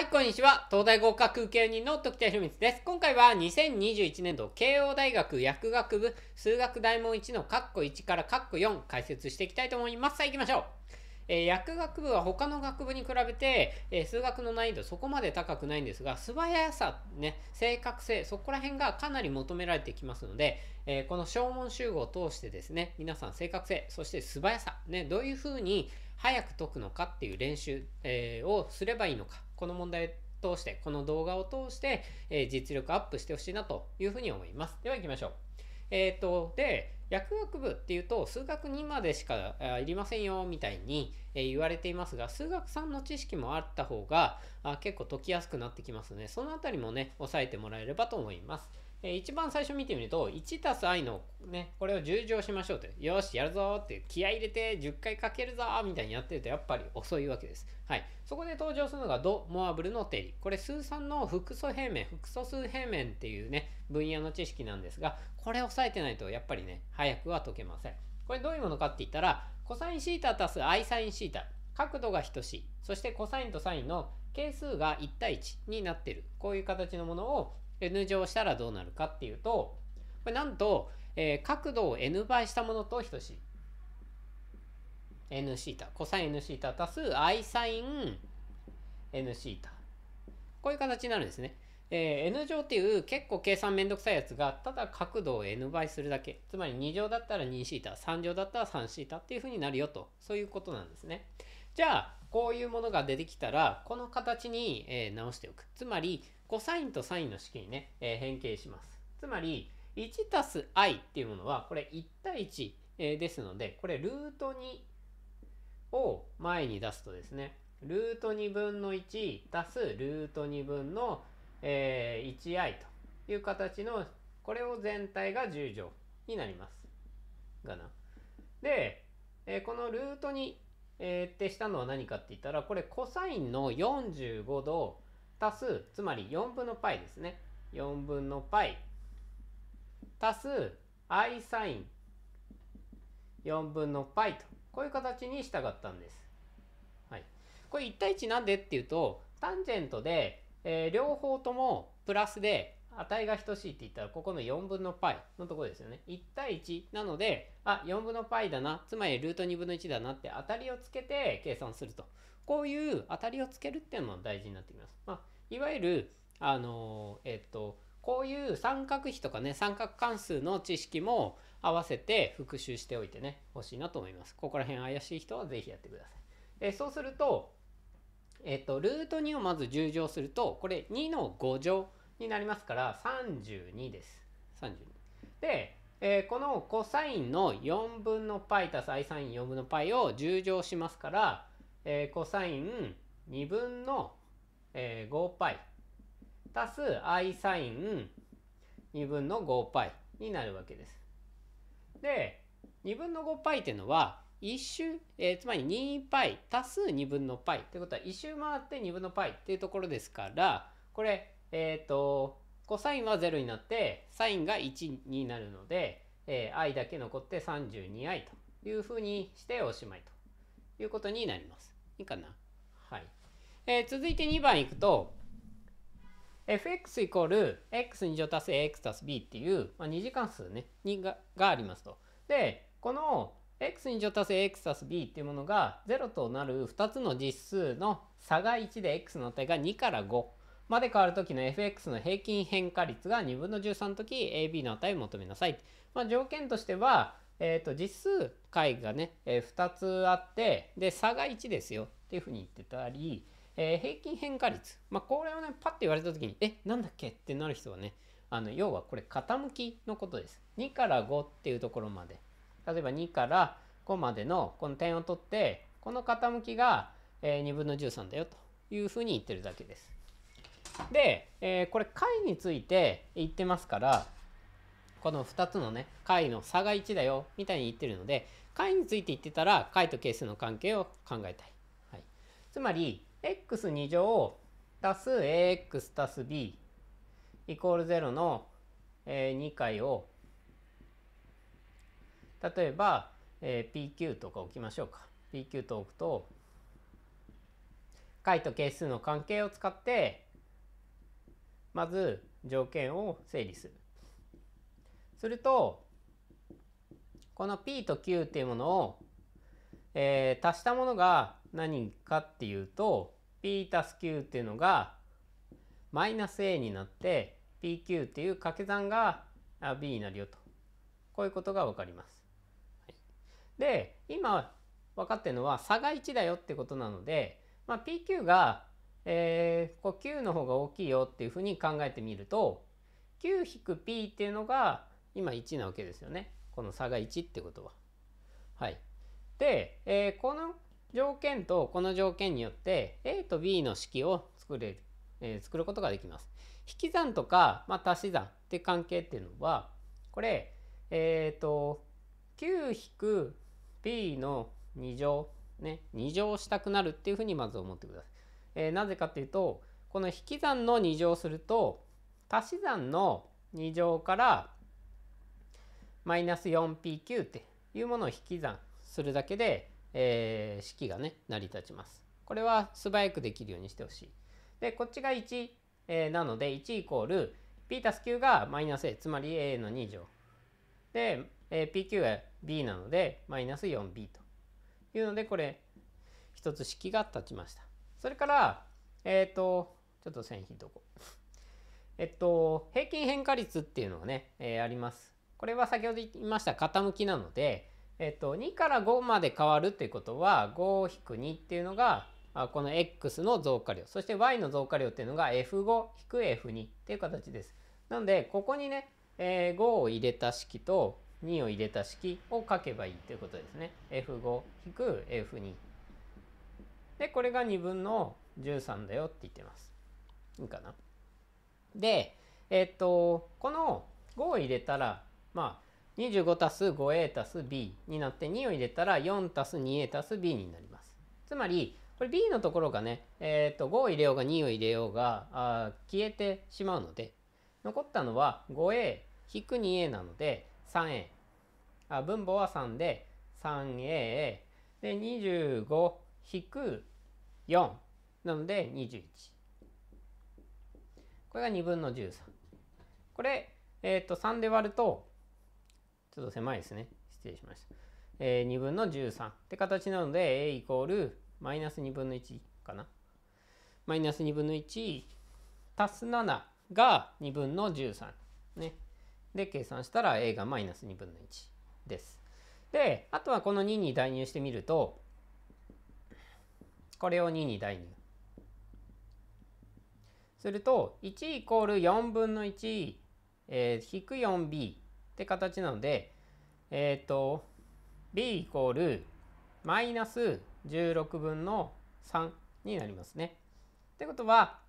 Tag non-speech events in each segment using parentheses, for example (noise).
はい、こんにちは。東大合格受人の特定秘密です。今回は2021年度慶応大学薬学部数学大問1の括弧1からカッ4解説していきたいと思います。さあ行きましょう。え薬学部は他の学部に比べて、え数学の難易度そこまで高くないんですが、素早さ、ね、正確性、そこら辺がかなり求められてきますので、えこの小問集合を通してですね、皆さん正確性、そして素早さ、ね、どういうふうに早く解くのかっていう練習、えをすればいいのか。この問題通して、この動画を通して、え実力アップしてほしいなというふうに思います。では行きましょう。えっ、ー、と、で、薬学部っていうと数学2までしかいりませんよみたいに言われていますが数学3の知識もあった方が結構解きやすくなってきますのでそのあたりもね押さえてもらえればと思います。えー、一番最初見てみると、1たす i のね、これを10乗しましょうと。よし、やるぞーって気合入れて10回かけるぞーみたいにやってるとやっぱり遅いわけです。はい。そこで登場するのがド・モアブルの定理。これ、数算の複素平面、複素数平面っていうね、分野の知識なんですが、これ押さえてないとやっぱりね、早くは解けません。これどういうものかって言ったら、コサイン θ たす i サイン θ。角度が等しい。そしてコサインとサインの係数が1対1になってる。こういう形のものを N 乗したらどうなるかっていうと、これなんと、えー、角度を N 倍したものと等しい。Nθ、cosNθ 足す isinNθ。こういう形になるんですね。えー、N 乗っていう結構計算めんどくさいやつが、ただ角度を N 倍するだけ。つまり2乗だったら 2θ、3乗だったら 3θ っていうふうになるよと。そういうことなんですね。じゃあ、こういうものが出てきたら、この形に、えー、直しておく。つまり、コサインとサインの式にね、えー、変形します。つまり、1たす i っていうものは、これ1対1、えですので、これルート2を前に出すとですね、ルート2分の1足すルート2分の、えー、1i という形の、これを全体が10乗になります。がな。で、えー、このルート2、えー、ってしたのは何かって言ったら、これコサインの45度足す、つまり4分の π ですね。4分の π 足す i サイン4分の π と、こういう形に従ったんです。はい。これ1対1なんでっていうと、タンジェントで、えー、両方ともプラスで値が等しいって言ったら、ここの4分の π のところですよね。1対1なので、あ、4分の π だな、つまりルート2分の1だなって当たりをつけて計算すると。こういう当たりをつけるっていうのも大事になってきます。まあ、いわゆるあのえっとこういう三角比とかね三角関数の知識も合わせて復習しておいてねほしいなと思います。ここら辺怪しい人は是非やってください。えそうすると、えっと、ルート2をまず10乗するとこれ2の5乗になりますから32です。32で、えー、このコサインの4分の π たす i サイン4分の π を10乗しますから、えー、コサイン2分のえー、5π 足す i サイン2分の 5π になるわけです。で、2分の 5π っていうのは、1周、えー、つまり 2π 足す2分の π ということは、1周回って2分の π っていうところですから、これ、えっ、ー、と、コサインは0になって、サインが1になるので、えー、i だけ残って 32i というふうにしておしまいということになります。いいかなはい。えー、続いて2番いくと fx イコール x2 乗足す ax 足す b っていう、まあ、二次関数ねにががありますと。でこの x2 乗足す ax 足す b っていうものが0となる2つの実数の差が1で x の値が2から5まで変わる時の fx の平均変化率が2分の13の時 ab の値を求めなさい。まあ、条件としては、えー、と実数解がね、えー、2つあってで差が1ですよっていうふうに言ってたりえー、平均変化率、まあ、これをね、パッと言われた時に、え、なんだっけってなる人はね、あの要はこれ傾きのことです。2から5っていうところまで。例えば2から5までのこの点を取って、この傾きが、え2分の13だよというふうに言ってるだけです。で、えー、これ解について言ってますから、この2つのね、解の差が1だよみたいに言ってるので、解について言ってたら解と係数の関係を考えたい。はい、つまり、x2 乗足す ax 足す b イコール0の、え2回を例えば、えー、PQ とか置きましょうか PQ と置くと解と係数の関係を使ってまず条件を整理する。するとこの P と Q っていうものを、えー、足したものが何かっていうと p たす q っていうのがマイナス a になって pq っていう掛け算が b になるよとこういうことが分かります。はい、で今分かってるのは差が1だよってことなので、まあ、pq が、えー、こう q の方が大きいよっていうふうに考えてみると q-p っていうのが今1なわけですよねこの差が1ってことは。はい、で、えー、この条件とこの条件によって A と B の式を作れる、えー、作ることができます。引き算とか、まあ、足し算って関係っていうのはこれえっ、ー、と 9-p の2乗ね2乗したくなるっていうふうにまず思ってください。えー、なぜかっていうとこの引き算の2乗すると足し算の2乗からマイナス 4pq っていうものを引き算するだけでえー、式がね、成り立ちます。これは素早くできるようにしてほしい。で、こっちが1、えー、なので、1イコール、p たす q がマイナス a、つまり a の2乗。で、えー、pq が b なので、マイナス 4b というので、これ、一つ式が立ちました。それから、えっ、ー、と、ちょっと線引いとこう。えっと、平均変化率っていうのがね、えー、あります。これは先ほど言いました傾きなので、えっと、2から5まで変わるっていうことは5-2っていうのがこの x の増加量そして y の増加量っていうのが f5-f2 っていう形です。なのでここにね、えー、5を入れた式と2を入れた式を書けばいいということですね。f5-f2 でこれが2分の13だよって言ってます。いいかな。で、えっとこの5を入れたらまあ25たす 5a たす b になって2を入れたら4たす 2a たす b になります。つまりこれ b のところがね、えー、と5を入れようが2を入れようがあ消えてしまうので残ったのは 5a-2a くなので 3a あ分母は3で 3a で25引く4なので21これが2分の13これ、えー、と3で割るとちょっと狭いですね。失礼しました。えー、2分の13って形なので A イコールマイナス2分の1かな。マイナス2分の1足す7が2分の13。ね。で、計算したら A がマイナス2分の1です。で、あとはこの2に代入してみると、これを2に代入。すると、1イコール4分の1、えー、引く 4b って形なので、えっ、ー、と、b イコールマイナス16分の3になりますね。ってことは、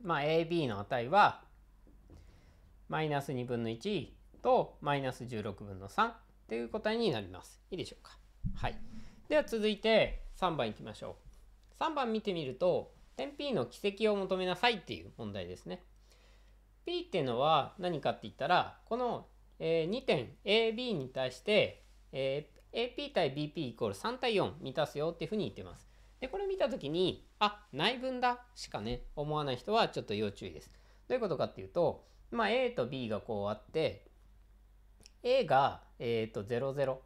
まあ、ab の値はマイナス2分の1とマイナス16分の3っていう答えになります。いいでしょうか。はい。では続いて3番いきましょう。3番見てみると、点 P の軌跡を求めなさいっていう問題ですね。P っていうのは何かって言ったら、このえ2点 AB に対して、AP 対 BP イコール3対4満たすよっていうふうに言ってます。で、これ見たときに、あ、内分だしかね、思わない人はちょっと要注意です。どういうことかっていうと、まあ、A と B がこうあって、A が、えっ、ー、と00。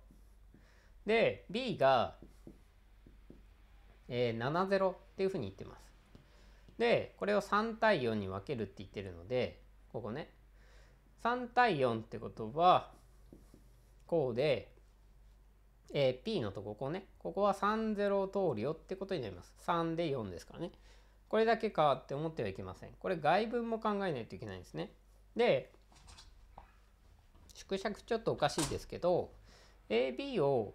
で、B が、えー、70っていうふうに言ってます。で、これを3対4に分けるって言ってるので、ここね。3対4ってことはこうで、えー、P のとここねここは30通るよってことになります3で4ですからねこれだけかって思ってはいけませんこれ外分も考えないといけないんですねで縮尺ちょっとおかしいですけど AB を、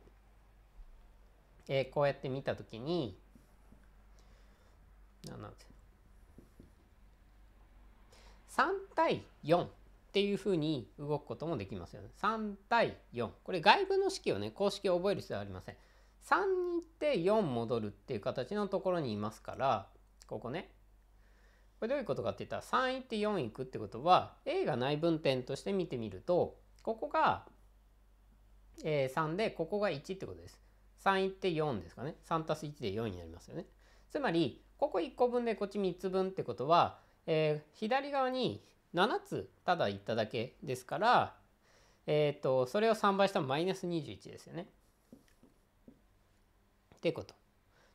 えー、こうやって見たときに何なんですか3対4っていうふうに動くこともできますよね。3対4。これ外部の式をね、公式を覚える必要はありません。3に行って4戻るっていう形のところにいますから、ここね。これどういうことかって言ったら3行って4行くってことは A が内分点として見てみるとここが、え3でここが1ってことです。3行って4ですかね。3す1で4になりますよね。つまりここ1個分でこっち3つ分ってことは、えー、左側に7つただ言っただけですから、えっ、ー、と、それを3倍したらマイナス21ですよね。ってこと。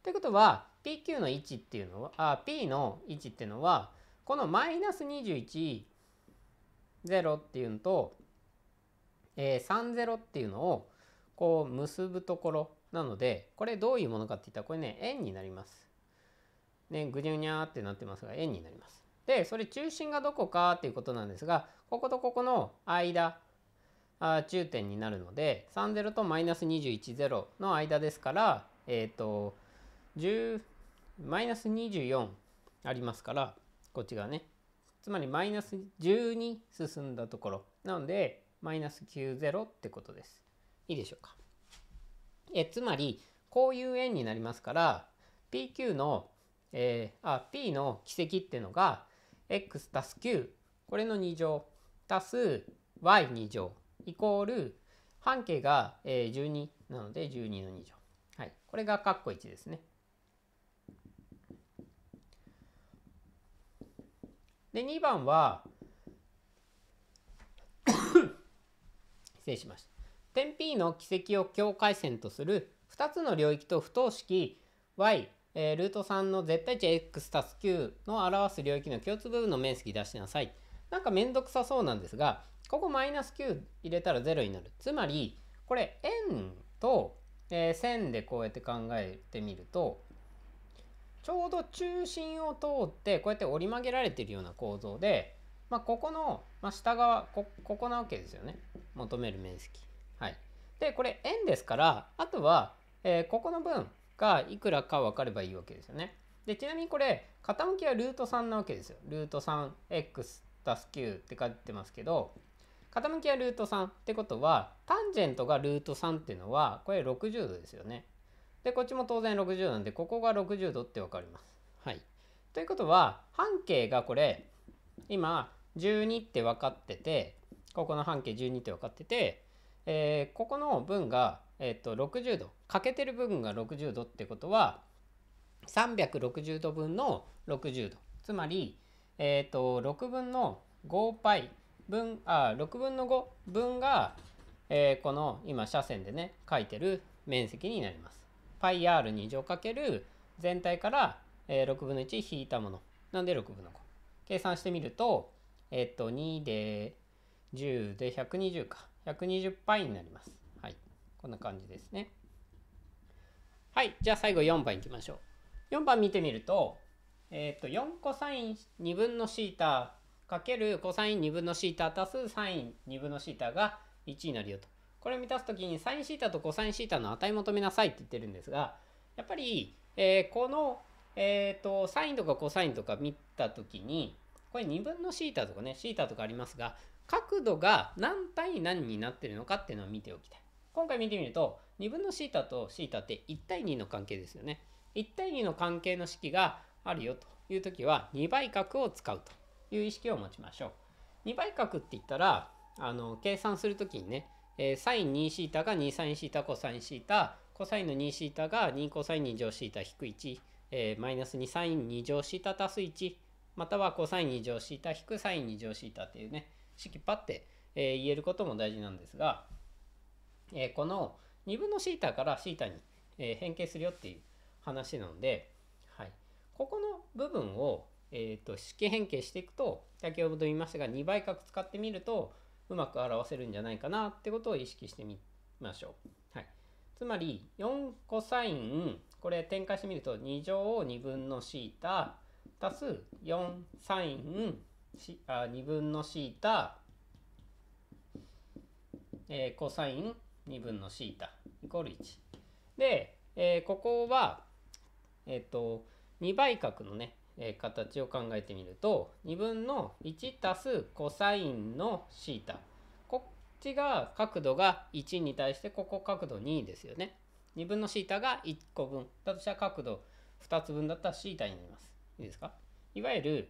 ということは、PQ の1っていうのは、あ、P の置っていうのは、このマイナス21、0っていうのと、えー、30っていうのをこう結ぶところなのでこれどういうものかっていったらこれね円になります。ねぐにゃぐにゃってなってますが円になります。でそれ中心がどこかっていうことなんですがこことここの間あ中点になるので30とマイナス210の間ですからえっ、ー、と10マイナス24ありますからこっちがねつまりマイナス12進んだところなのでマイナス90ってことです。いいでしょうか。えつまりこういう円になりますから PQ の、えー、あ P の軌跡っていうのが x 足す9これの2乗足す y2 乗イコール半径が12なので12の2乗。はい、これが括弧1ですね。で2番は (coughs) 失礼しました。点 P の軌跡を境界線とする2つの領域と不等式 y えー、ルート3の絶対値 x たす9の表す領域の共通部分の面積出しなさい。なんかめんどくさそうなんですが、ここマイナス9入れたら0になる。つまり、これ円と、えー、線でこうやって考えてみると、ちょうど中心を通ってこうやって折り曲げられているような構造で、まあ、ここの、まあ、下側ここなわけですよね求める面積。はい、でこれ円ですからあとは、えー、ここの分がいくらか分かればいいわけですよね。でちなみにこれ傾きはルート3なわけですよ。ルート 3x 9って書いてますけど傾きはルート3ってことはタンジェントがルート3っていうのはこれ60度ですよね。でこっちも当然60 °なんでここが60度って分かります。はい、ということは半径がこれ今12って分かっててここの半径12って分かってて、えー、ここの分がえっと、60度欠けてる部分が60度ってことは360度分の60度つまり、えっと、6分の 5π 分あ6分の5分が、えー、この今斜線でね書いてる面積になります。πr2 全体から、えー、6分の1引いたものなんで6分の5。計算してみると、えっと、2で10で120か。120π になります。こんな感じですね。はい、じゃあ最後4番いきましょう。4番見てみると、えっ、と、4コサイン2分のシータかけるコサイン2分のシータ足すサイン2分のシータが1になるよと。これを満たす時にサインシータとコサインシータの値求めなさいって言ってるんですが、やっぱり、えー、この、えっ、と、サインとかコサインとか見た時に、これ2分のシータとかね、シータとかありますが、角度が何対何になってるのかっていうのを見ておきたい。今回見てみると2分の θ と θ って1対2の関係ですよね。1対2の関係の式があるよという時は2倍角を使うという意識を持ちましょう。2倍角って言ったらあの計算する時にね、えー、サイン 2θ が 2sinθ c o s θ c o s ンの 2θ が2 c o s 2 θ 1、えー、マイナス2サイン2乗 θ 足す1またはコサイン2乗 θ 引くサイン2乗 θ っていうね式パッて、えー、言えることも大事なんですがえー、この2分のシータからシータに、え変形するよっていう話なので、はい、ここの部分を、えーと、式変形していくと先ほど言いましたが2倍角使ってみるとうまく表せるんじゃないかなってことを意識してみましょう。はい、つまり4コサインこれ展開してみると2乗を2分のシータ足す4サインあ2分のシータ、えー、コサイン2分のシータイコール1。で、えー、ここは、えっ、ー、と、2倍角のね、えー、形を考えてみると、2分の1たすコサインのシータ。こっちが角度が1に対して、ここ角度2ですよね。2分のシータが1個分。だとしたら角度2つ分だったらシータになります。いいですかいわゆる、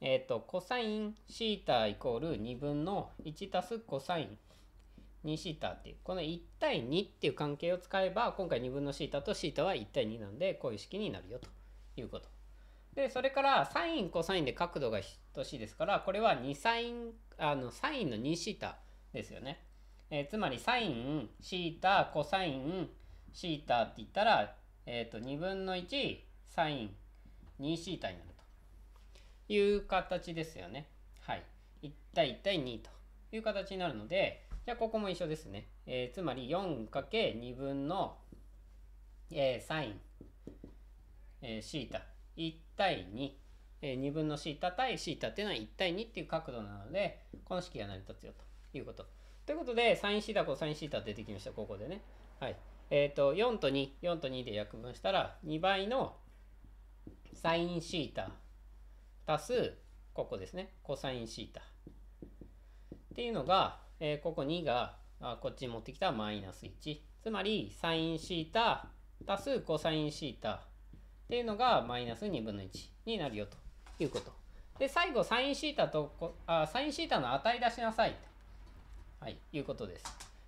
えっ、ー、と、コサインシータイコール2分の1たすコサイン2シータっていうこの1対2っていう関係を使えば今回2分のシータとシータは1対2なんでこういう式になるよということ。でそれからサインコサインで角度が等しいですからこれは2サインあのサインの2シータですよね。えー、つまりサインシータコサインシータって言ったら、えー、と2分の1サイン2シータになるという形ですよね。はい。1対1対2という形になるので、じゃあここも一緒ですね。えー、つまり 4×2 分の、えー、サイン、えー、シータ1対2、えー、2分のシータ対シータっていうのは1対2っていう角度なのでこの式が成り立つよということ。ということでサインシータコサインシータ出てきましたここでね。はい。えっ、ー、と4と24と2で約分したら2倍のサインシータ足すここですねコサインシータっていうのがえー、ここ2があこっちに持ってきたマイナス1。つまり、サインシータ足すコサインシータっていうのがマイナス2分の1になるよということ。で、最後、サインシータとあ、サインシータの値出しなさい。はい、いうことです。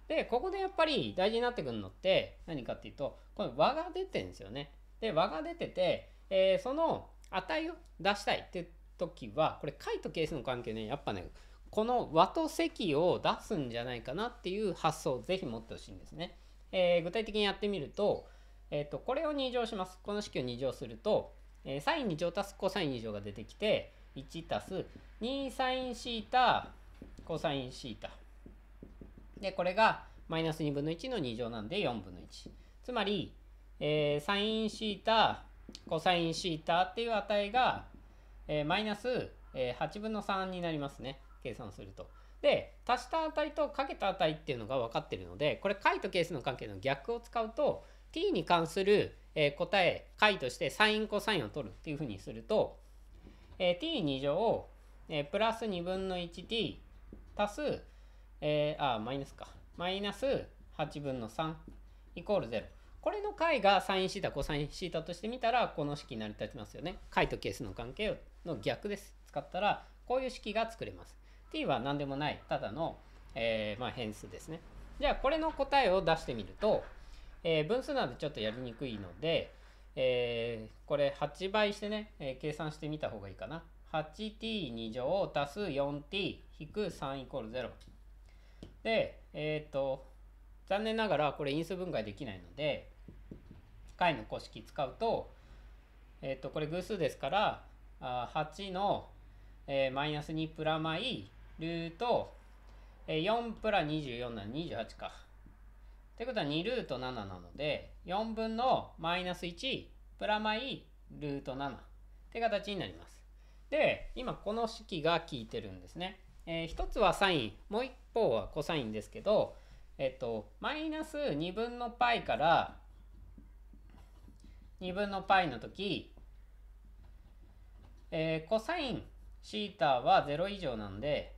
で、ここでやっぱり大事になってくるのって何かっていうと、この和が出てるんですよね。で、和が出てて、えー、その値を出したいっていう時は、これ解と係数の関係ね、やっぱね、この和と積を出すんじゃないかなっていう発想をぜひ持ってほしいんですね。えー、具体的にやってみると,、えー、とこれを2乗します。この式を2乗すると、えー、サイン2乗足すコサイン2乗が出てきて1足す2サインシータコサインシータでこれがマイナス2分の1の2乗なんで4分の1つまり、えー、サインシータコサインシータっていう値が、えー、マイナス8分の3になりますね。計算すると。で足した値とかけた値っていうのが分かってるのでこれ解と係数の関係の逆を使うと t に関する、え答え解としてサインコサインを取るっていうふうにすると、え t2 乗、えプラス2分の 1t 足す、えー、あマイナスかマイナス8分の3イコール0これの解がサインシータコサインシータとして見たらこの式成り立ちますよね解と係数の関係の逆です使ったらこういう式が作れます t は何でもないただの、えー、まあ、変数ですねじゃあこれの答えを出してみると、えー、分数なんでちょっとやりにくいので、えー、これ8倍してね、え計算してみた方がいいかな 8t2 乗足す 4t 引く3イコール0でえっ、と残念ながらこれ因数分解できないので解の公式使うと,、えー、とこれ偶数ですからあ8の、えー、マイナス2プラマイルート、4プラ24なら28か。ってことは2ルート7なので、4分のマイナス1プラマイルート7って形になります。で、今この式が効いてるんですね。えー、1つはサイン、もう一方はコサインですけど、えっと、マイナス2分の π から2分の π の時、えー、コサイン θ は0以上なんで、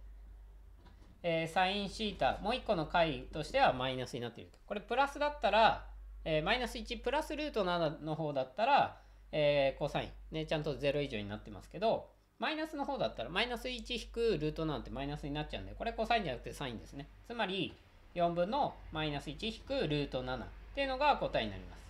えー、サインシータ、もう1個の解としてはマイナスになっていると。これプラスだったら、えマイナス1プラスルート7の方だったら、えー、コサイン、ね、ちゃんと0以上になってますけど、マイナスの方だったら、マイナス1引くルートなんてマイナスになっちゃうんで、これコサインじゃなくてサインですね。つまり、4分のマイナス1引くルート7っていうのが答えになります。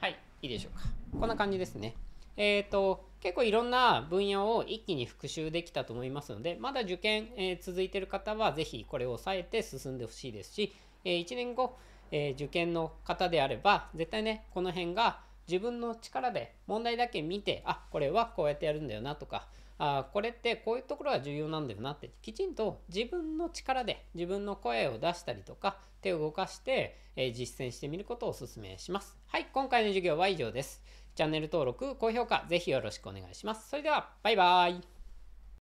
はい、いいでしょうか。こんな感じですね。えー、と、結構いろんな分野を一気に復習できたと思いますので、まだ受験、えー、続いている方は、ぜひこれを抑えて進んでほしいですし、えー、1年後、えー、受験の方であれば、絶対ね、この辺が自分の力で問題だけ見て、あ、これはこうやってやるんだよなとか、あこれってこういうところが重要なんだよなってきちんと自分の力で自分の声を出したりとか手を動かして、えー、実践してみることをお勧めします。はい、今回の授業は以上です。チャンネル登録、高評価、ぜひよろしくお願いします。それでは、バイバイ。